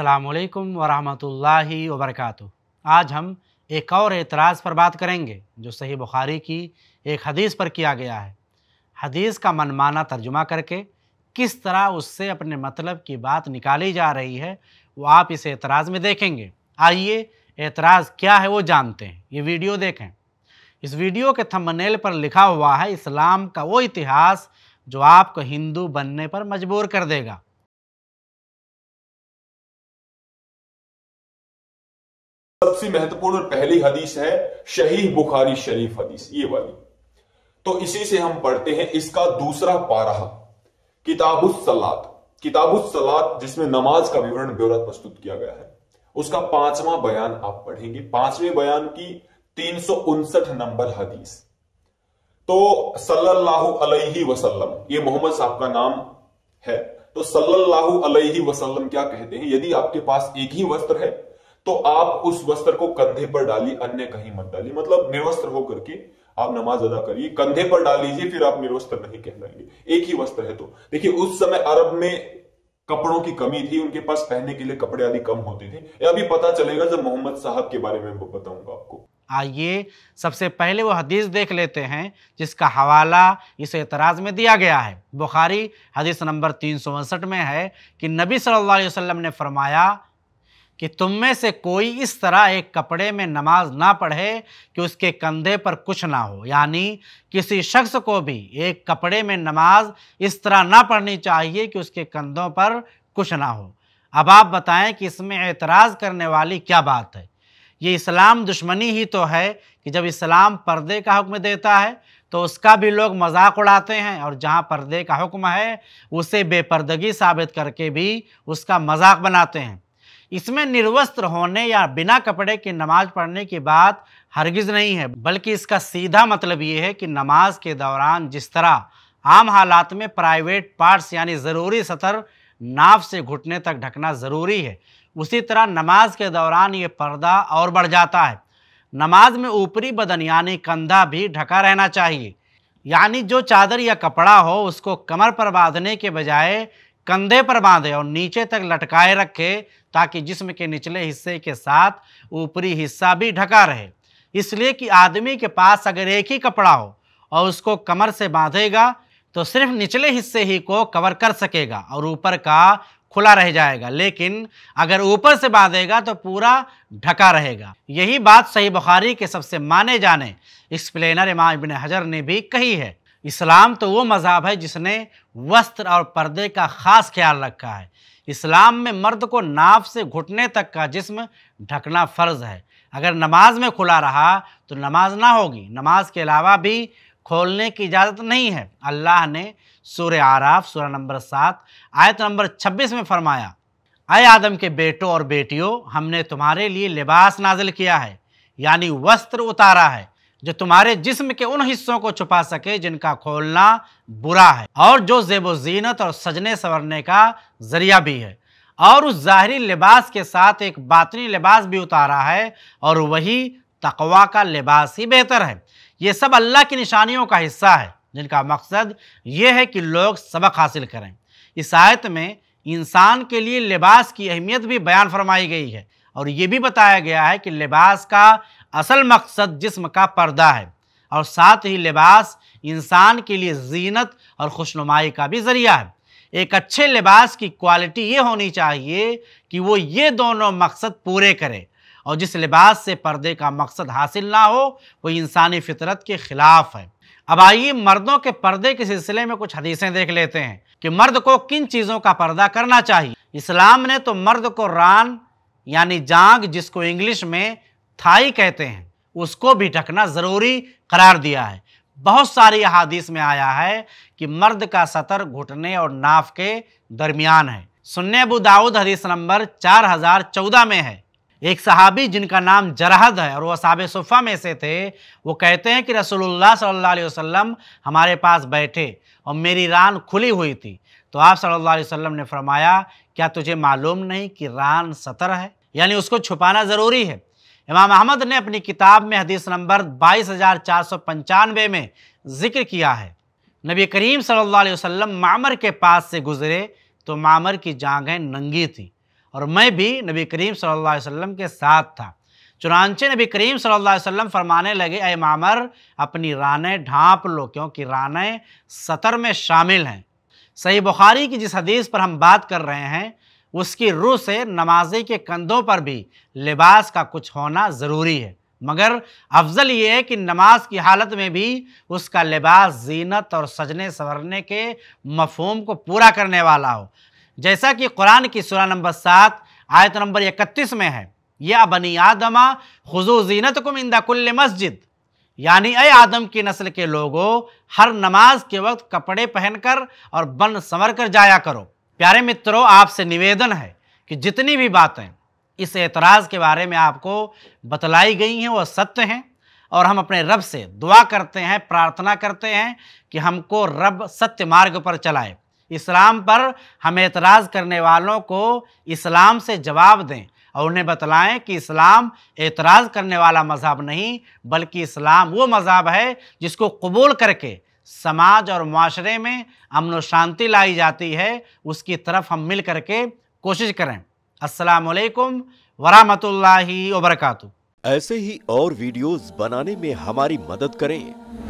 असलकम वरहमल वरक़ आज हम एक और एतराज़ पर बात करेंगे जो सही बुखारी की एक हदीस पर किया गया है हदीस का मनमाना तर्जुमा करके किस तरह उससे अपने मतलब की बात निकाली जा रही है वो आप इस एतराज़ में देखेंगे आइए एतराज़ क्या है वो जानते हैं ये वीडियो देखें इस वीडियो के थंबनेल पर लिखा हुआ है इस्लाम का वो इतिहास जो आपको हिंदू बनने पर मजबूर कर देगा सबसे महत्वपूर्ण और पहली हदीस है शहीद बुखारी शरीफ हदीस ये वाली तो इसी से हम पढ़ते हैं इसका दूसरा पारा किताबुसलात किताबुसलात जिसमें नमाज का विवरण ब्यौरा प्रस्तुत किया गया है उसका पांचवा बयान आप पढ़ेंगे पांचवें बयान की तीन नंबर हदीस तो सल्लल्लाहु अलैहि वसल्लम ये मोहम्मद साहब का नाम है तो सल्लल्लाहु अलैहि वसल्लम क्या कहते हैं यदि आपके पास एक ही वस्त्र है तो आप उस वस्त्र को कंधे पर डालिए अन्य कहीं मत डालिए मतलब निर्वस्त्र होकर के आप नमाज अदा करिए कंधे पर डाल लीजिए फिर आप निर्वस्त्र नहीं कहलाएंगे एक ही वस्त्र है तो देखिए उस समय अरब में कपड़ों की कमी थी उनके पास पहनने के लिए कपड़े आदि कम होते थे यह अभी पता चलेगा जब मोहम्मद साहब के बारे में बताऊंगा आपको आइए सबसे पहले वो हदीस देख लेते हैं जिसका हवाला इस एतराज़ में दिया गया है बुखारी हदीस नंबर तीन में है कि नबी सल्लल्लाहु अलैहि वसल्लम ने फरमाया कि तुम में से कोई इस तरह एक कपड़े में नमाज ना पढ़े कि उसके कंधे पर कुछ ना हो यानी किसी शख्स को भी एक कपड़े में नमाज इस तरह ना पढ़नी चाहिए कि उसके कंधों पर कुछ ना हो अब आप बताएं कि इसमें एतराज़ करने वाली क्या बात है ये इस्लाम दुश्मनी ही तो है कि जब इस्लाम पर्दे का हुक्म देता है तो उसका भी लोग मजाक उड़ाते हैं और जहाँ पर्दे का हुक्म है उसे बेपर्दगी साबित करके भी उसका मजाक बनाते हैं इसमें निर्वस्त्र होने या बिना कपड़े के नमाज पढ़ने की बात हरगिज़ नहीं है बल्कि इसका सीधा मतलब ये है कि नमाज के दौरान जिस तरह आम हालात में प्राइवेट पार्ट्स यानी ज़रूरी सतर नाव से घुटने तक ढकना ज़रूरी है उसी तरह नमाज के दौरान ये पर्दा और बढ़ जाता है नमाज में ऊपरी बदन यानी कंधा भी ढका रहना चाहिए यानी जो चादर या कपड़ा हो उसको कमर पर बांधने के बजाय कंधे पर बांधे और नीचे तक लटकाए रखे ताकि जिस्म के निचले हिस्से के साथ ऊपरी हिस्सा भी ढका रहे इसलिए कि आदमी के पास अगर एक ही कपड़ा हो और उसको कमर से बांधेगा तो सिर्फ निचले हिस्से ही को कवर कर सकेगा और ऊपर का खुला रह जाएगा लेकिन अगर ऊपर से बांधेगा तो पूरा ढका रहेगा यही बात सही बुखारी के सबसे माने जाने एक्सप्लेनर इमाम इबन हजर ने भी कही है इस्लाम तो वो मज़हब है जिसने वस्त्र और पर्दे का खास ख्याल रखा है इस्लाम में मर्द को नाफ से घुटने तक का जिस्म ढकना फ़र्ज है अगर नमाज में खुला रहा तो नमाज ना होगी नमाज के अलावा भी खोलने की इजाज़त नहीं है अल्लाह ने सूर्य आराफ सूर्य नंबर सात आयत नंबर छब्बीस में फरमाया अय आदम के बेटों और बेटियों हमने तुम्हारे लिए लिबास नाजिल किया है यानी वस्त्र उतारा है जो तुम्हारे जिस्म के उन हिस्सों को छुपा सके जिनका खोलना बुरा है और जो जेबो जीनत और सजने संवरने का जरिया भी है और उस ज़ाहरी लिबास के साथ एक बातनी लिबास भी उतारा है और वही तकवा का लिबास ही बेहतर है ये सब अल्लाह की निशानियों का हिस्सा है जिनका मकसद ये है कि लोग सबक हासिल करें इस आयत में इंसान के लिए लिबास की अहमियत भी बयान फरमाई गई है और ये भी बताया गया है कि लिबास का असल मकसद जिस्म का पर्दा है और साथ ही लिबास इंसान के लिए जीनत और खुशनुमाई का भी ज़रिया है एक अच्छे लिबास की क्वालिटी ये होनी चाहिए कि वो ये दोनों मकसद पूरे करे और जिस लिबास से पर्दे का मकसद हासिल ना हो वो इंसानी फितरत के ख़िलाफ़ है अब आइए मर्दों के पर्दे के सिलसिले में कुछ हदीसें देख लेते हैं कि मर्द को किन चीज़ों का पर्दा करना चाहिए इस्लाम ने तो मर्द को रान यानी जांग जिसको इंग्लिश में थाई कहते हैं उसको भी ढकना ज़रूरी करार दिया है बहुत सारी अहादीस में आया है कि मर्द का सतर घुटने और नाफ के दरमियान है सुन्ने दाऊद हदीस नंबर 4014 में है एक सहाबी जिनका नाम जरहद है और वह साब सुफ़ा में से थे वो कहते हैं कि रसूलुल्लाह सल्लल्लाहु अलैहि वसल्लम हमारे पास बैठे और मेरी रान खुली हुई थी तो आप सल्लल्लाहु अलैहि वसल्लम ने फरमाया क्या तुझे मालूम नहीं कि रान सतर है यानी उसको छुपाना ज़रूरी है इमाम अहमद ने अपनी किताब में हदीस नंबर बाईस हज़ार चार सौ पंचानवे में ज़िक्र किया है नबी करीम सल्लल्लाहु अलैहि वसल्लम मामर के पास से गुज़रे तो मामर की जांघें नंगी थीं और मैं भी नबी करीम सल्लल्लाहु अलैहि वसल्लम के साथ था चुनानचे नबी करीम सल्लल्लाहु अलैहि वसल्लम फरमाने लगे अय मामर अपनी रानें ढांप लो क्योंकि रानें सतर में शामिल हैं सही बुखारी की जिस हदीस पर हम बात कर रहे हैं उसकी रूह से नमाजी के कंधों पर भी लिबास का कुछ होना ज़रूरी है मगर अफजल ये है कि नमाज की हालत में भी उसका लिबास जीनत और सजने संवरने के मफहम को पूरा करने वाला हो जैसा कि कुरान की सुरा नंबर सात आयत नंबर इकतीस में है या बनी आदमा खजू जीनत को मिंदा कुल्ल मस्जिद यानी अय आदम की नस्ल के लोगों हर नमाज के वक्त कपड़े पहनकर और बन संवर कर जाया करो प्यारे मित्रों आपसे निवेदन है कि जितनी भी बातें इस एतराज़ के बारे में आपको बतलाई गई हैं वह सत्य हैं और हम अपने रब से दुआ करते हैं प्रार्थना करते हैं कि हमको रब सत्य मार्ग पर चलाए इस्लाम पर हम एतराज़ करने वालों को इस्लाम से जवाब दें और उन्हें बतलाएं कि इस्लाम एतराज़ करने वाला मज़हब नहीं बल्कि इस्लाम वो मज़हब है जिसको कबूल करके समाज और माशरे में अमन शांति लाई जाती है उसकी तरफ हम मिल करके कोशिश करें असलकम वरहमल वबरकू ऐसे ही और वीडियोस बनाने में हमारी मदद करें